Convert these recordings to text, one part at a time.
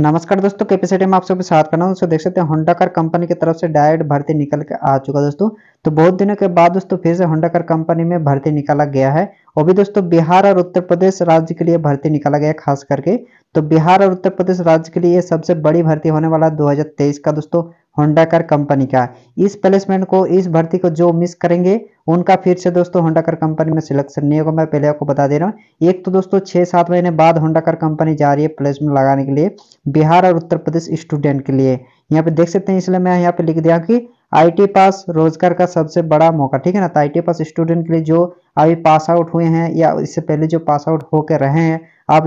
नमस्कार दोस्तों कैपेसिटी में आप सबके साथ करना दोस्तों देख सकते हैं होंडा कार कंपनी की तरफ से डायरेक्ट भर्ती निकल के आ चुका दोस्तों तो बहुत दिनों के बाद दोस्तों फिर से होंडा कार कंपनी में भर्ती निकाला गया है वो भी दोस्तों बिहार और उत्तर प्रदेश राज्य के लिए भर्ती निकाला गया खास करके तो बिहार और उत्तर प्रदेश राज्य के लिए सबसे बड़ी भर्ती होने वाला तेईस का दोस्तों होंडाकर कंपनी का इस प्लेसमेंट को इस भर्ती को जो मिस करेंगे उनका फिर से दोस्तों होंडाकर कंपनी में सिलेक्शन नहीं होगा मैं पहले आपको बता दे रहा हूँ एक तो दोस्तों छः सात महीने बाद होंडाकर कंपनी जा रही है प्लेसमेंट लगाने के लिए बिहार और उत्तर प्रदेश स्टूडेंट के लिए यहाँ पे देख सकते हैं इसलिए मैं यहाँ पे लिख दिया कि आईटी पास रोजगार का सबसे बड़ा मौका ठीक है ना तो आईटी पास स्टूडेंट के लिए जो अभी पास आउट हुए हैं या इससे पहले जो पास आउट होकर रहे हैं आप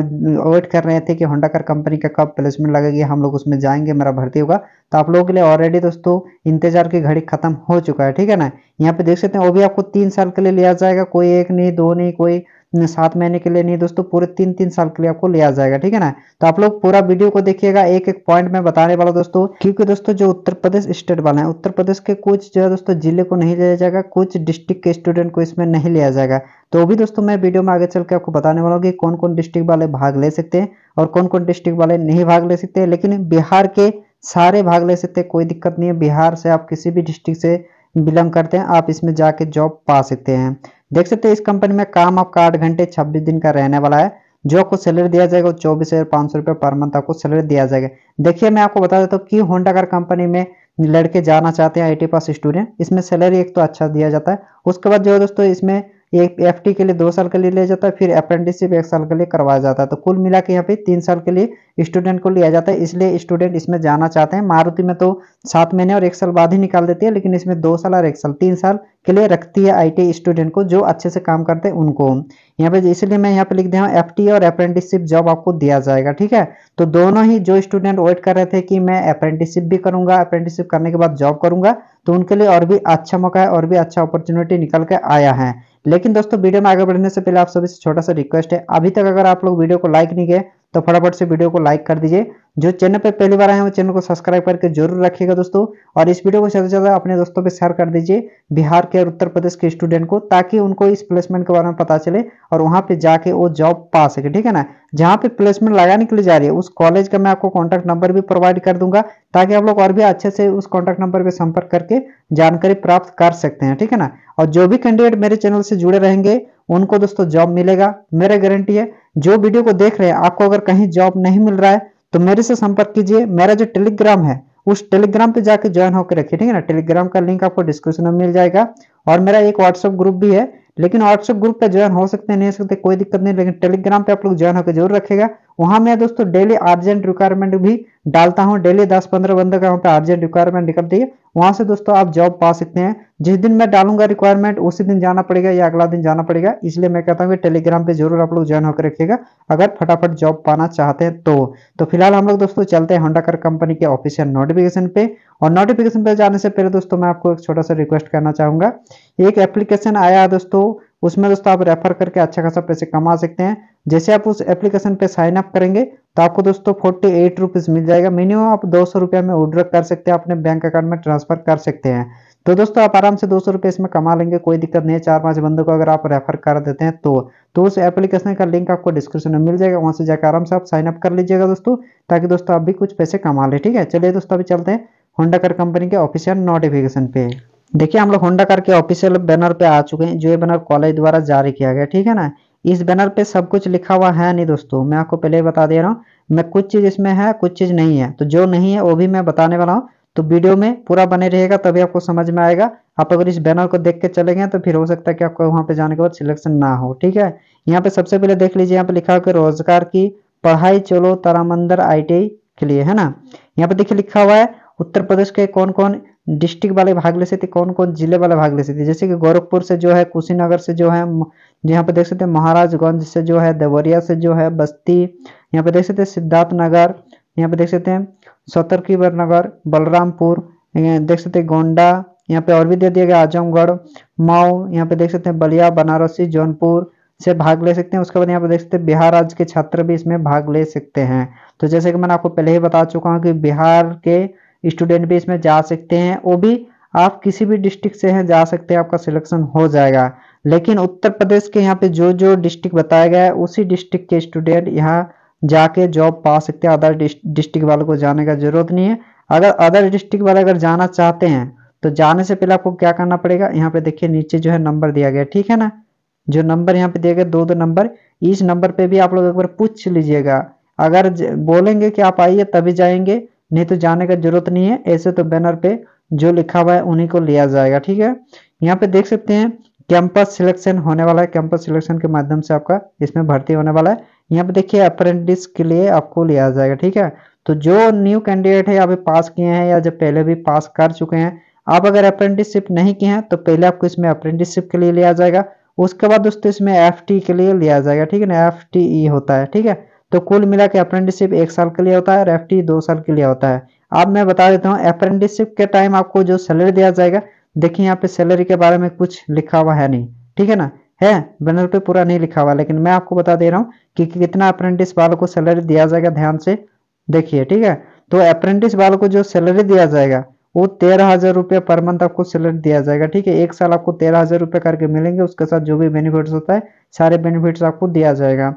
वेट कर रहे थे कि होंडा कार कंपनी का कब प्लेसमेंट लगेगी हम लोग उसमें जाएंगे मेरा भर्ती होगा तो आप लोगों के लिए ऑलरेडी दोस्तों इंतजार की घड़ी खत्म हो चुका है ठीक है ना यहाँ पे देख सकते हैं वो भी आपको तीन साल के लिए लिया जाएगा कोई एक नहीं दो नहीं कोई सात महीने के लिए नहीं दोस्तों पूरे तीन तीन साल के लिए आपको लिया जाएगा ठीक है ना तो आप लोग पूरा वीडियो को देखिएगा एक एक पॉइंट में बताने वाला दोस्तों क्योंकि दोस्तों जो उत्तर प्रदेश स्टेट वाले हैं उत्तर प्रदेश के कुछ जो है दोस्तों जिले को नहीं लिया जाएगा कुछ डिस्ट्रिक्ट के स्टूडेंट को इसमें नहीं लिया जाएगा तो भी दोस्तों मैं वीडियो में आगे चल के आपको बताने वाला हूँ कि कौन कौन डिस्ट्रिक्ट वाले भाग ले सकते हैं और कौन कौन डिस्ट्रिक्ट वाले नहीं भाग ले सकते लेकिन बिहार के सारे भाग ले सकते हैं कोई दिक्कत नहीं है बिहार से आप किसी भी डिस्ट्रिक्ट से बिलोंग करते हैं आप इसमें जाके जॉब पा सकते हैं देख सकते हैं इस कंपनी में काम आपका आठ घंटे छब्बीस दिन का रहने वाला है जो आपको सैलरी दिया जाएगा वो चौबीस हजार पांच सौ रुपये पर मंथ आपको सैलरी दिया जाएगा देखिए मैं आपको बता देता हूँ कि होंडा कार कंपनी में लड़के जाना चाहते हैं आई पास स्टूडेंट इसमें सैलरी एक तो अच्छा दिया जाता है उसके बाद जो दोस्तों इसमें एक एफ के लिए दो साल के लिए लिया जाता है फिर अप्रेंटिसशिप एक साल के लिए करवाया जाता है तो कुल मिला के यहाँ पे तीन साल के लिए स्टूडेंट को लिया जाता है इसलिए स्टूडेंट इसमें जाना चाहते हैं मारुति में तो सात महीने और एक साल बाद ही निकाल देती है लेकिन इसमें दो साल और एक साल तीन साल के लिए रखती है आई स्टूडेंट को जो अच्छे से काम करते हैं उनको यहाँ पे इसलिए मैं यहाँ पे लिख दिया हूँ एफटी और अप्रेंटिसशिप जॉब आपको दिया जाएगा ठीक है तो दोनों ही जो स्टूडेंट वेट कर रहे थे कि मैं अप्रेंटिसशिप भी करूंगा अप्रेंटिसशिप करने के बाद जॉब करूंगा तो उनके लिए और भी अच्छा मौका है और भी अच्छा अपॉर्चुनिटी निकल के आया है लेकिन दोस्तों वीडियो में आगे बढ़ने से पहले आप सभी से छोटा सा रिक्वेस्ट है अभी तक अगर आप लोग वीडियो को लाइक नहीं किए तो फटाफट से वीडियो को लाइक कर दीजिए जो चैनल पर पहली बार आए हैं वो चैनल को सब्सक्राइब करके जरूर रखिएगा दोस्तों और इस वीडियो को ज़्यादा से ज़्यादा अपने दोस्तों पे शेयर कर दीजिए बिहार के और उत्तर प्रदेश के स्टूडेंट को ताकि उनको इस प्लेसमेंट के बारे में पता चले और वहाँ पे जाके वो जॉब पा सके ठीक है ना जहाँ पे प्लेसमेंट लगाने के लिए जा रही है उस कॉलेज का मैं आपको कॉन्टैक्ट नंबर भी प्रोवाइड कर दूंगा ताकि आप लोग और भी अच्छे से उस कॉन्टैक्ट नंबर पर संपर्क करके जानकारी प्राप्त कर सकते हैं ठीक है ना और जो भी कैंडिडेट मेरे चैनल से जुड़े रहेंगे उनको दोस्तों जॉब मिलेगा मेरा गारंटी है जो वीडियो को देख रहे हैं आपको अगर कहीं जॉब नहीं मिल रहा है तो मेरे से संपर्क कीजिए मेरा जो टेलीग्राम है उस टेलीग्राम पे जाके ज्वाइन होकर रखिए ठीक है ना टेलीग्राम का लिंक आपको डिस्क्रिप्शन में मिल जाएगा और मेरा एक व्हाट्सएप ग्रुप भी है लेकिन व्हाट्सएप ग्रुप पे ज्वाइन हो सकते हैं नहीं हो सकते कोई दिक्कत नहीं लेकिन टेलीग्राम पे आप लोग ज्वाइन होकर जरूर रखेगा वहां मैं दोस्तों डेली अर्जेंट रिक्वायरमेंट भी डालता हूँ डेली दस पंद्रह बंदे का वहाँ पे अर्जेंट रिक्वायरमेंट निकलती है वहां से दोस्तों आप जॉब पा सकते हैं जिस दिन मैं डालूंगा रिक्वायरमेंट उसी दिन जाना पड़ेगा या अगला दिन जाना पड़ेगा इसलिए मैं कहता हूँ कि टेलीग्राम पे जरूर आप लोग ज्वाइन होकर रखिएगा अगर फटाफट जॉब पाना चाहते हैं तो तो फिलहाल हम लोग दोस्तों चलते हैं होंडा कंपनी के ऑफिशियल नोटिफिकेशन पे और नोटिफिकेशन पे जाने से पहले दोस्तों मैं आपको एक छोटा सा रिक्वेस्ट करना चाहूंगा एक एप्लीकेशन आया है दोस्तों उसमें दोस्तों आप रेफर करके अच्छा खासा पैसे कमा सकते हैं जैसे आप उस एप्लीकेशन पे साइन अप करेंगे तो आपको दोस्तों फोर्टी एट रुपीज मिल जाएगा मिनिमम आप दो सौ रुपया में विड्रॉ कर सकते हैं अपने बैंक अकाउंट में ट्रांसफर कर सकते हैं तो दोस्तों आप आराम से दो सौ रुपये इसमें कमा लेंगे कोई दिक्कत नहीं है चार पांच बंदों को अगर आप रेफर कर देते हैं तो तो उस एप्लीकेशन का लिंक आपको डिस्क्रिप्शन में मिल जाएगा वहां से जाकर आराम से आप साइन अप कर लीजिएगा दोस्तों ताकि दोस्तों आप भी कुछ पैसे कमा लें ठीक है चलिए दोस्तों अभी चलते हैं होंडा कार कंपनी के ऑफिशियल नोटिफिकेशन पे देखिए हम लोग होंडा कार के ऑफिशियल बैनर पे आ चुके हैं जो ये बैनर कॉलेज द्वारा जारी किया गया ठीक है ना इस बैनर पे सब कुछ लिखा हुआ है नहीं दोस्तों मैं आपको पहले बता दे रहा हूँ मैं कुछ चीज़ इसमें है कुछ चीज़ नहीं है तो जो नहीं है वो भी मैं बताने वाला हूँ तो वीडियो में पूरा बने रहेगा तभी आपको समझ में आएगा आप अगर इस बैनर को देख के चले गए तो फिर हो सकता है कि आपको वहां पे जाने के बाद सिलेक्शन ना हो ठीक है यहाँ पे सबसे पहले देख लीजिए यहाँ पे लिखा हुआ रोजगार की पढ़ाई चलो तारामंदर आई के लिए है ना यहाँ पे देखिए लिखा हुआ है उत्तर प्रदेश के कौन कौन डिस्ट्रिक्ट वाले भाग ले सकते कौन कौन जिले वाले भाग ले सकते जैसे कि गोरखपुर से जो है कुशीनगर से जो है यहाँ पे देख सकते हैं महाराजगंज से जो है देवरिया से जो है बस्ती यहाँ पे देख सकते हैं सिद्धार्थ नगर यहाँ पे देख सकते हैं सतर्कीवर नगर बलरामपुर देख सकते हैं गोंडा यहाँ पे और भी दे दिया गया आजमगढ़ मऊ यहाँ पे देख सकते हैं बलिया बनारसी जौनपुर से भाग ले सकते हैं उसके बाद यहाँ पे देख सकते हैं बिहार राज्य के छात्र भी इसमें भाग ले सकते हैं तो जैसे कि मैंने आपको पहले ही बता चुका हूँ कि बिहार के स्टूडेंट भी इसमें जा सकते हैं वो भी आप किसी भी डिस्ट्रिक्ट से हैं जा सकते हैं आपका सिलेक्शन हो जाएगा लेकिन उत्तर प्रदेश के यहाँ पे जो जो डिस्ट्रिक्ट बताया गया है उसी डिस्ट्रिक्ट के स्टूडेंट यहाँ जाके जॉब पा सकते हैं अदर डिस्ट्रिक्ट वालों को जाने का जरूरत नहीं है अगर अदर डिस्ट्रिक्ट वाले अगर जाना चाहते हैं तो जाने से पहले आपको क्या करना पड़ेगा यहाँ पे देखिए नीचे जो है नंबर दिया गया ठीक है ना जो नंबर यहाँ पे दिया गया दो दो नंबर इस नंबर पे भी आप लोग एक बार पूछ लीजिएगा अगर बोलेंगे कि आप आइए तभी जाएंगे नहीं तो जाने का जरूरत नहीं है ऐसे तो बैनर पे जो लिखा हुआ है उन्हीं को लिया जाएगा ठीक है यहाँ पे देख सकते हैं कैंपस सिलेक्शन होने वाला है कैंपस सिलेक्शन के माध्यम से आपका इसमें भर्ती होने वाला है यहाँ पे देखिए अप्रेंटिस के लिए आपको लिया जाएगा ठीक है तो जो न्यू कैंडिडेट है अभी पास किए हैं या जो पहले भी पास कर चुके हैं आप अगर अप्रेंटिसशिप नहीं किए हैं तो पहले आपको इसमें अप्रेंटिसशिप के लिए लिया जाएगा उसके बाद दोस्तों इसमें एफ के लिए लिया जाएगा ठीक है ना एफ e होता है ठीक है तो कुल मिला के अप्रेंटिसशिप एक साल के लिए होता है और एफ दो साल के लिए होता है अब मैं बता देता हूँ अप्रेंटिसशिप के टाइम आपको जो सैलरी दिया जाएगा देखिए यहाँ पे सैलरी के बारे में कुछ लिखा हुआ है नहीं ठीक है ना है बैनर पे पूरा नहीं लिखा हुआ लेकिन मैं आपको बता दे रहा हूँ कि कितना अप्रेंटिस वालों को सैलरी दिया जाएगा ध्यान से देखिए ठीक है तो अप्रेंटिस वालों को जो सैलरी दिया जाएगा वो तेरह हज़ार रुपये पर मंथ आपको सैलरी दिया जाएगा ठीक है एक साल आपको तेरह हज़ार रुपये करके मिलेंगे उसके साथ जो भी बेनिफिट्स होता है सारे बेनिफिट्स आपको दिया जाएगा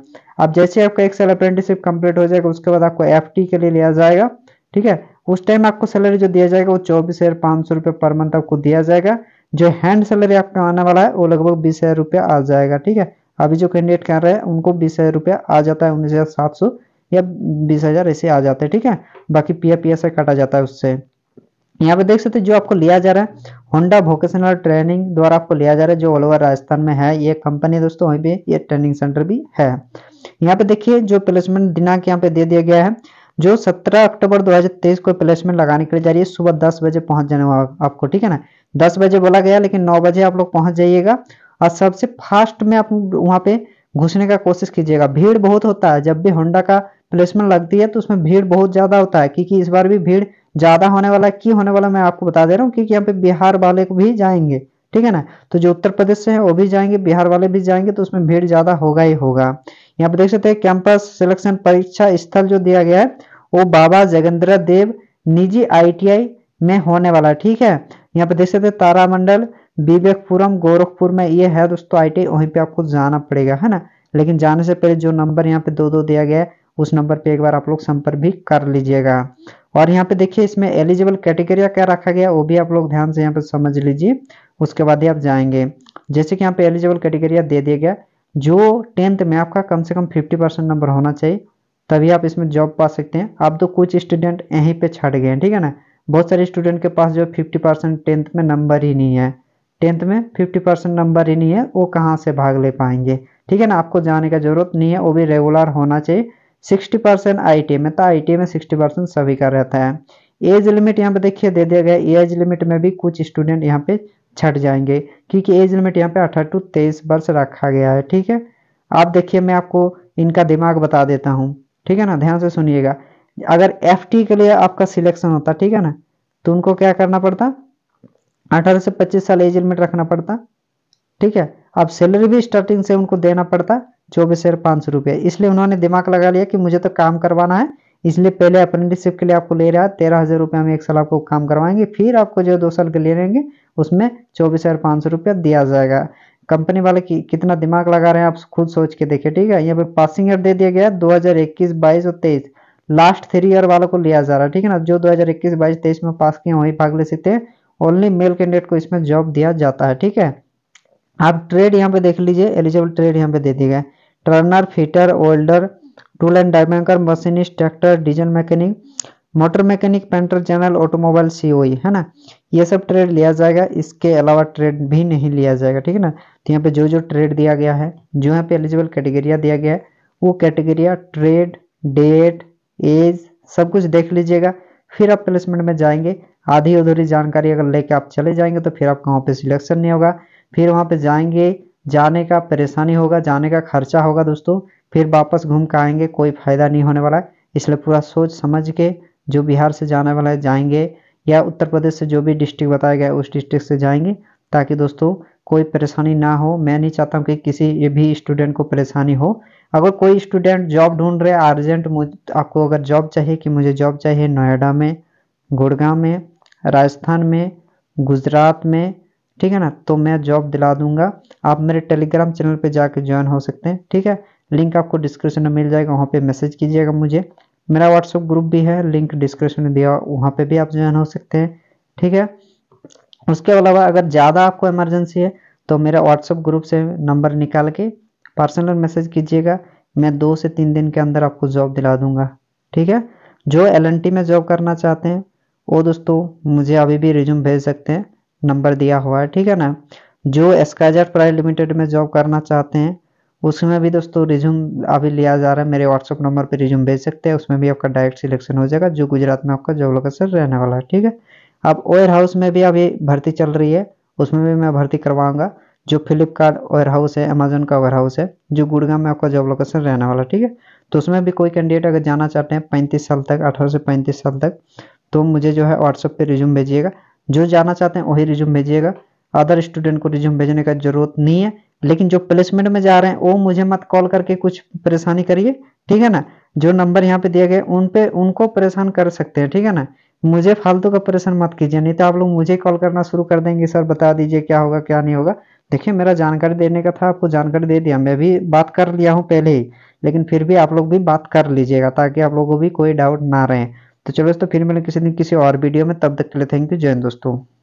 अब जैसे आपका एक साल अप्रेंटिसिप कंप्लीट हो जाएगा उसके बाद आपको एफ के लिए लिया जाएगा ठीक है उस टाइम आपको सैलरी जो दिया जाएगा वो चौबीस हज़ार पाँच सौ रुपये पर मंथ आपको दिया जाएगा जो हैंड सैलरी आपका आने वाला है वो लगभग बीस हज़ार रुपया आ जाएगा ठीक है अभी जो कैंडिडेट कर रहे हैं उनको बीस हज़ार रुपया आ जाता है उन्नीस हज़ार सात सौ या बीस हज़ार ऐसे आ जाते हैं ठीक है बाकी पी एफ कटा जाता है उससे यहाँ पे देख सकते जो आपको लिया जा रहा है होंडा वोकेशनल ट्रेनिंग द्वारा आपको लिया जा रहा है जो ऑल ओवर राजस्थान में है ये कंपनी दोस्तों वहीं पे ये ट्रेनिंग सेंटर भी है यहाँ पे देखिए जो प्लेसमेंट दिनांक यहाँ पे दे दिया गया है जो 17 अक्टूबर 2023 को प्लेसमेंट लगाने के लिए जा रही है सुबह दस बजे पहुंच जाने आपको ठीक है ना दस बजे बोला गया लेकिन नौ बजे आप लोग पहुंच जाइएगा और सबसे फास्ट में आप वहाँ पे घुसने का कोशिश कीजिएगा भीड़ बहुत होता है जब भी होंडा का प्लेसमेंट लगती है तो उसमें भीड़ बहुत ज्यादा होता है क्योंकि इस बार भी भीड़ ज्यादा होने वाला की होने वाला मैं आपको बता दे रहा हूँ क्योंकि यहाँ पे बिहार वाले को भी जाएंगे ठीक है ना तो जो उत्तर प्रदेश से है वो भी जाएंगे बिहार वाले भी जाएंगे तो उसमें भीड़ ज्यादा होगा ही होगा यहाँ पे देख सकते हैं कैंपस सिलेक्शन परीक्षा स्थल जो दिया गया है वो बाबा जगेंद्र देव निजी आईटीआई में होने वाला ठीक है यहाँ पे देख सकते हैं तारामंडल विवेकपुरम गोरखपुर में ये है दोस्तों आई टी वहीं पे आपको जाना पड़ेगा है ना लेकिन जाने से पहले जो नंबर यहाँ पे दो दो दिया गया है उस नंबर पे एक बार आप लोग संपर्क भी कर लीजिएगा और यहाँ पे देखिए इसमें एलिजिबल कैटेगरिया क्या रखा गया वो भी आप लोग ध्यान से यहाँ पे समझ लीजिए उसके बाद ही आप जाएंगे जैसे कि यहाँ पे एलिजिबल कैटेगरिया दे दिया गया जो टेंथ में आपका कम से कम फिफ्टी परसेंट नंबर होना चाहिए तभी आप इसमें जॉब पा सकते हैं आप तो कुछ स्टूडेंट यहीं पर छट गए हैं ठीक है ना बहुत सारे स्टूडेंट के पास जो फिफ्टी परसेंट टेंथ में नंबर ही नहीं है टेंथ में फिफ्टी परसेंट नंबर ही नहीं है वो कहाँ से भाग ले पाएंगे ठीक है ना आपको जाने का जरूरत नहीं है वो भी रेगुलर होना चाहिए सिक्सटी परसेंट आई टी में तो आई टी में सिक्सटी परसेंट सभी का रहता है एज लिमिट यहाँ पे देखिए दे दिया गया एज लिमिट में भी कुछ स्टूडेंट यहाँ पे छट जाएंगे क्योंकि एज लिमिट यहाँ पे अठारह टू तेईस वर्ष रखा गया है ठीक है आप देखिए मैं आपको इनका दिमाग बता देता हूँ ठीक है ना ध्यान से सुनिएगा अगर एफ के लिए आपका सिलेक्शन होता ठीक है ना तो उनको क्या करना पड़ता अठारह से पच्चीस साल एज लिमिट रखना पड़ता ठीक है अब सैलरी भी स्टार्टिंग से उनको देना पड़ता जो भी शेयर पाँच सौ रुपये इसलिए उन्होंने दिमाग लगा लिया कि मुझे तो काम करवाना है इसलिए पहले अप्रेंटिसशिप के लिए आपको ले रहा है तेरह हज़ार रुपये हम एक साल आपको काम करवाएंगे फिर आपको जो दो साल के ले लेंगे उसमें चौबीस हज़ार पाँच सौ रुपया दिया जाएगा कंपनी वाले की कितना दिमाग लगा रहे हैं आप खुद सोच के देखिए ठीक है यहाँ पे पासिंग ईयर दे दिया गया है दो हज़ार इक्कीस बाईस और तेईस लास्ट थ्री ईयर वालों को लिया जा रहा है ठीक है ना जो इक्कीस बाईस तेईस में पास किए वहीं भाग ले सकते हैं ओनली मेल कैंडिडेट को इसमें जॉब दिया जाता है ठीक है आप ट्रेड यहाँ पे देख लीजिए एलिजिबल ट्रेड यहाँ पे दे दिए गए turner fitter welder tool and die maker machinist tractor diesel mechanic motor mechanic painter general automobile COE है ना ये सब ट्रेड लिया जाएगा इसके अलावा ट्रेड भी नहीं लिया जाएगा ठीक है ना तो यहाँ पे जो जो ट्रेड दिया गया है जो यहाँ पे एलिजिबल कैटेगरिया दिया गया है वो कैटेगरिया ट्रेड डेट एज सब कुछ देख लीजिएगा फिर आप प्लेसमेंट में जाएंगे आधी अधूरी जानकारी अगर लेके आप चले जाएंगे तो फिर आपका वहाँ पे सिलेक्शन नहीं होगा फिर वहाँ पे जाएंगे जाने का परेशानी होगा जाने का खर्चा होगा दोस्तों फिर वापस घूम के आएंगे कोई फ़ायदा नहीं होने वाला है इसलिए पूरा सोच समझ के जो बिहार से जाने वाला है जाएंगे या उत्तर प्रदेश से जो भी डिस्ट्रिक्ट बताया गया उस डिस्ट्रिक्ट से जाएंगे ताकि दोस्तों कोई परेशानी ना हो मैं नहीं चाहता हूँ कि किसी भी स्टूडेंट को परेशानी हो अगर कोई स्टूडेंट जॉब ढूंढ रहे अर्जेंट आपको अगर जॉब चाहिए कि मुझे जॉब चाहिए नोएडा में गुड़गांव में राजस्थान में गुजरात में ठीक है ना तो मैं जॉब दिला दूंगा आप मेरे टेलीग्राम चैनल पे जाके ज्वाइन हो सकते हैं ठीक है लिंक आपको डिस्क्रिप्शन में मिल जाएगा वहाँ पे मैसेज कीजिएगा मुझे मेरा व्हाट्सअप ग्रुप भी है लिंक डिस्क्रिप्शन में दिया वहाँ पे भी आप ज्वाइन हो सकते हैं ठीक है उसके अलावा अगर ज़्यादा आपको इमरजेंसी है तो मेरा व्हाट्सअप ग्रुप से नंबर निकाल के पर्सनल मैसेज कीजिएगा मैं दो से तीन दिन के अंदर आपको जॉब दिला दूंगा ठीक है जो एल में जॉब करना चाहते हैं वो दोस्तों मुझे अभी भी रिज्यूम भेज सकते हैं नंबर दिया हुआ है ठीक है ना जो एस्काजर प्राइवेट लिमिटेड में जॉब करना चाहते हैं उसमें भी दोस्तों रिज्यूम अभी लिया जा रहा है मेरे व्हाट्सअप नंबर पर रिज्यूम भेज सकते हैं उसमें भी आपका डायरेक्ट सिलेक्शन हो जाएगा जो गुजरात में आपका जॉब लोकेशन रहने वाला है ठीक है अब वेयर हाउस में भी अभी भर्ती चल रही है उसमें भी मैं भर्ती करवाऊंगा जो फ्लिपकार्ट वेयर हाउस है अमेजोन का वेयर हाउस है जो गुड़गांव में आपका जॉब लोकेशन रहने वाला ठीक है तो उसमें भी कोई कैंडिडेट अगर जाना चाहते हैं पैंतीस साल तक अठारह से पैंतीस साल तक तो मुझे जो है व्हाट्सएप पे रिज्यूम भेजिएगा जो जाना चाहते हैं वही रिज्यूम भेजिएगा अदर स्टूडेंट को रिज्यूम भेजने का जरूरत नहीं है लेकिन जो प्लेसमेंट में जा रहे हैं वो मुझे मत कॉल करके कुछ परेशानी करिए ठीक है ना जो नंबर यहाँ पे दिए गए उन पे उनको परेशान कर सकते हैं ठीक है ना मुझे फालतू का परेशान मत कीजिए नहीं तो आप लोग मुझे कॉल करना शुरू कर देंगे सर बता दीजिए क्या होगा क्या नहीं होगा देखिए मेरा जानकारी देने का था आपको जानकारी दे दिया मैं भी बात कर लिया हूँ पहले ही लेकिन फिर भी आप लोग भी बात कर लीजिएगा ताकि आप लोगों को भी कोई डाउट ना रहे तो चलो दोस्तों फिर मैंने किसी दिन किसी और वीडियो में तब तक के लिए थैंक यू जय दोस्तों